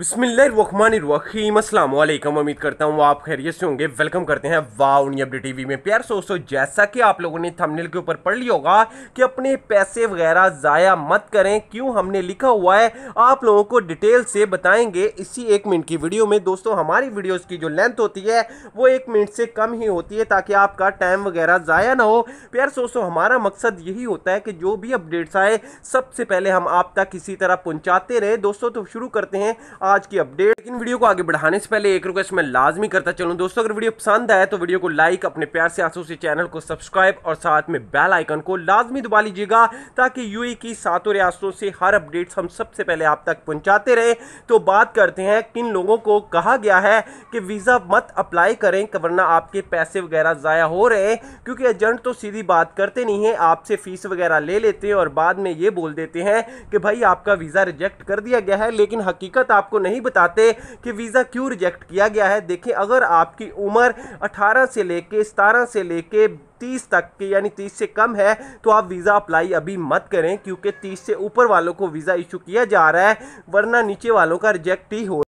अस्सलाम असलम उम्मीद करता हूँ आप खैरियत से होंगे वेलकम करते हैं वाव अपडेट टीवी में प्यार दोस्तों जैसा कि आप लोगों ने थंबनेल के ऊपर पढ़ लिया होगा कि अपने पैसे वगैरह ज़ाया मत करें क्यों हमने लिखा हुआ है आप लोगों को डिटेल से बताएंगे इसी एक मिनट की वीडियो में दोस्तों हमारी वीडियोज़ की जो लेंथ होती है वो एक मिनट से कम ही होती है ताकि आपका टाइम वगैरह ज़ाया ना हो प्यार दोस्तों हमारा मकसद यही होता है कि जो भी अपडेट्स आए सबसे पहले हम आप तक किसी तरह पहुँचाते रहे दोस्तों तो शुरू करते हैं आज की अपडेट लेकिन वीडियो को आगे बढ़ाने से पहले एक रिक्वेस्ट मैं लाजमी करता चलूँ दोस्तों अगर वीडियो पसंद आए तो वीडियो को लाइक अपने प्यार से आंसू से चैनल को सब्सक्राइब और साथ में बेल आइकन को लाजमी दबा लीजिएगा ताकि यू की सातों रियासतों से हर अपडेट्स हम सबसे पहले आप तक पहुँचाते रहे तो बात करते हैं किन लोगों को कहा गया है कि वीज़ा मत अप्लाई करें वरना आपके पैसे वगैरह ज़ाया हो रहे हैं क्योंकि एजेंट तो सीधी बात करते नहीं है आपसे फीस वगैरह ले लेते हैं और बाद में ये बोल देते हैं कि भाई आपका वीज़ा रिजेक्ट कर दिया गया है लेकिन हकीकत आपको आपको नहीं बताते कि वीज़ा क्यों रिजेक्ट किया गया है देखें अगर आपकी उम्र 18 से लेके सतारह से लेके 30 तक के यानी 30 से कम है तो आप वीज़ा अप्लाई अभी मत करें क्योंकि 30 से ऊपर वालों को वीज़ा इशू किया जा रहा है वरना नीचे वालों का रिजेक्ट ही हो